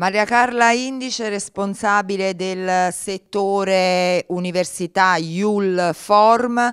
Maria Carla Indice, responsabile del settore università IUL Form. Eh,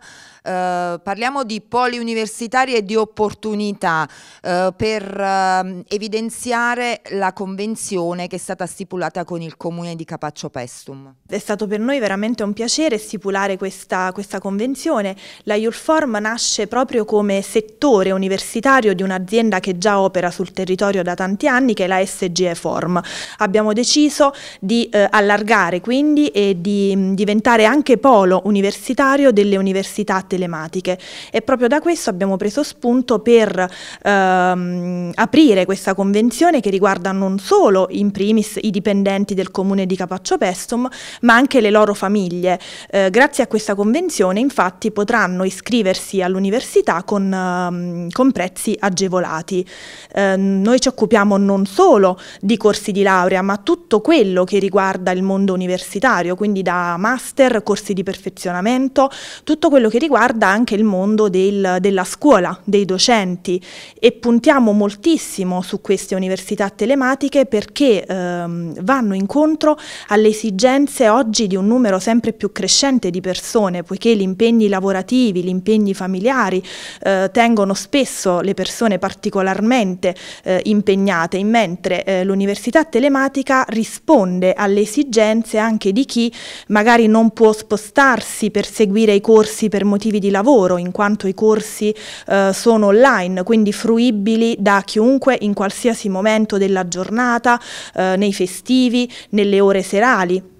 parliamo di poli universitari e di opportunità eh, per eh, evidenziare la convenzione che è stata stipulata con il comune di Capaccio Pestum. È stato per noi veramente un piacere stipulare questa, questa convenzione. La Iulform nasce proprio come settore universitario di un'azienda che già opera sul territorio da tanti anni che è la SGE Form. Abbiamo deciso di eh, allargare quindi e di mh, mm, diventare anche polo universitario delle università telematiche e proprio da questo abbiamo preso spunto per ehm, aprire questa convenzione che riguarda non solo in primis i dipendenti del comune di Capaccio Pestum ma anche le loro famiglie. Eh, grazie a questa convenzione infatti potranno iscriversi all'università con, ehm, con, prezzi agevolati. Eh, noi ci occupiamo non solo di corsi di laurea, ma tutto quello che riguarda il mondo universitario, quindi da master, corsi di perfezionamento, tutto quello che riguarda anche il mondo del, della scuola, dei docenti e puntiamo moltissimo su queste università telematiche perché ehm, vanno incontro alle esigenze oggi di un numero sempre più crescente di persone, poiché gli impegni lavorativi, gli impegni familiari eh, tengono spesso le persone particolarmente eh, impegnate, mentre eh, l'università telematica risponde alle esigenze anche di chi magari non può spostarsi per seguire i corsi per motivi di lavoro, in quanto i corsi eh, sono online, quindi fruibili da chiunque in qualsiasi momento della giornata, eh, nei festivi, nelle ore serali.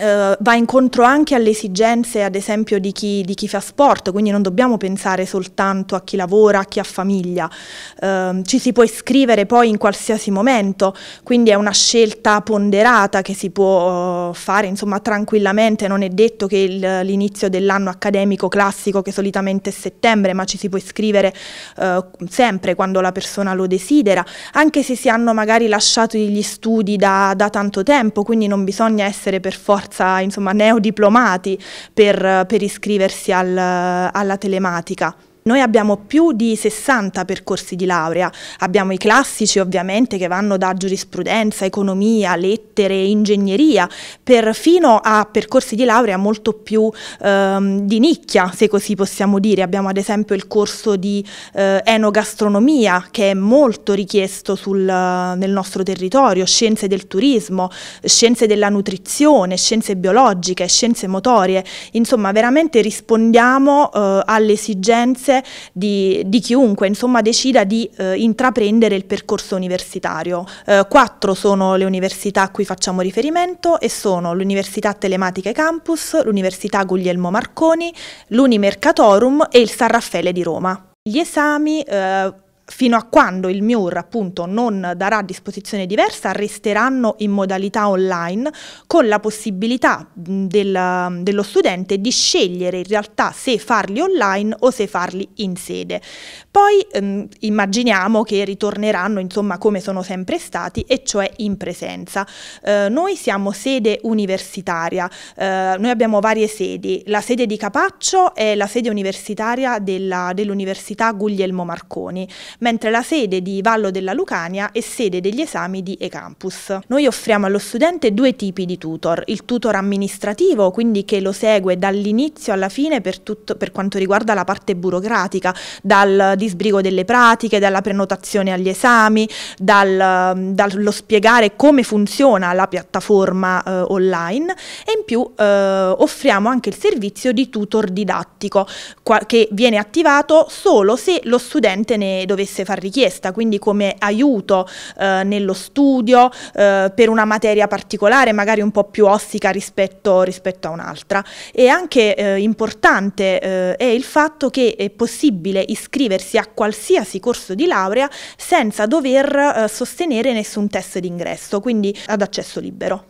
Uh, va incontro anche alle esigenze, ad esempio, di chi, di chi, fa sport, quindi non dobbiamo pensare soltanto a chi lavora, a chi ha famiglia. Uh, ci si può iscrivere poi in qualsiasi momento, quindi è una scelta ponderata che si può eh, fare insomma, tranquillamente. Non è detto che l'inizio dell'anno accademico classico, che solitamente è settembre, ma ci si può iscrivere uh, sempre quando la persona lo desidera, anche se si hanno magari lasciato gli studi da, da tanto tempo, quindi non bisogna essere per forza forza insomma, neodiplomati per, per iscriversi al, alla telematica. Noi abbiamo più di 60 percorsi di laurea, abbiamo i classici ovviamente che vanno da giurisprudenza, economia, lettere, ingegneria, perfino a percorsi di laurea molto più ehm, di nicchia, se così possiamo dire. Abbiamo ad esempio il corso di eh, enogastronomia che è molto richiesto sul, nel nostro territorio, scienze del turismo, scienze della nutrizione, scienze biologiche, scienze motorie, insomma veramente rispondiamo eh, alle esigenze paese di, di chiunque insomma, decida di eh, intraprendere il percorso universitario. Eh, quattro sono le università a cui facciamo riferimento e sono l'Università Telematica Campus, l'Università Guglielmo Marconi, l'Unimercatorum e il San Raffaele di Roma. Gli esami eh, fino a quando il MIUR appunto non darà disposizione diversa, resteranno in modalità online con la possibilità del, dello studente di scegliere in realtà se farli online o se farli in sede. Poi ehm, immaginiamo che ritorneranno insomma come sono sempre stati e cioè in presenza. Eh, noi siamo sede universitaria, eh, noi abbiamo varie sedi, la sede di Capaccio è la sede universitaria dell'Università Guglielmo Marconi mentre la sede di Vallo della Lucania è sede degli esami di eCampus. Noi offriamo allo studente due tipi di tutor, il tutor amministrativo, quindi che lo segue dall'inizio alla fine per, tutto, per quanto riguarda la parte burocratica, dal disbrigo delle pratiche, dalla prenotazione agli esami, dal, dallo spiegare come funziona la piattaforma eh, online e in più eh, offriamo anche il servizio di tutor didattico che viene attivato solo se lo studente ne dovesse dovesse far richiesta, quindi come aiuto eh, nello studio eh, per una materia particolare, magari un po' più ostica rispetto, rispetto a un'altra. E anche eh, importante eh, è il fatto che è possibile iscriversi a qualsiasi corso di laurea senza dover eh, sostenere nessun test d'ingresso, quindi ad accesso libero.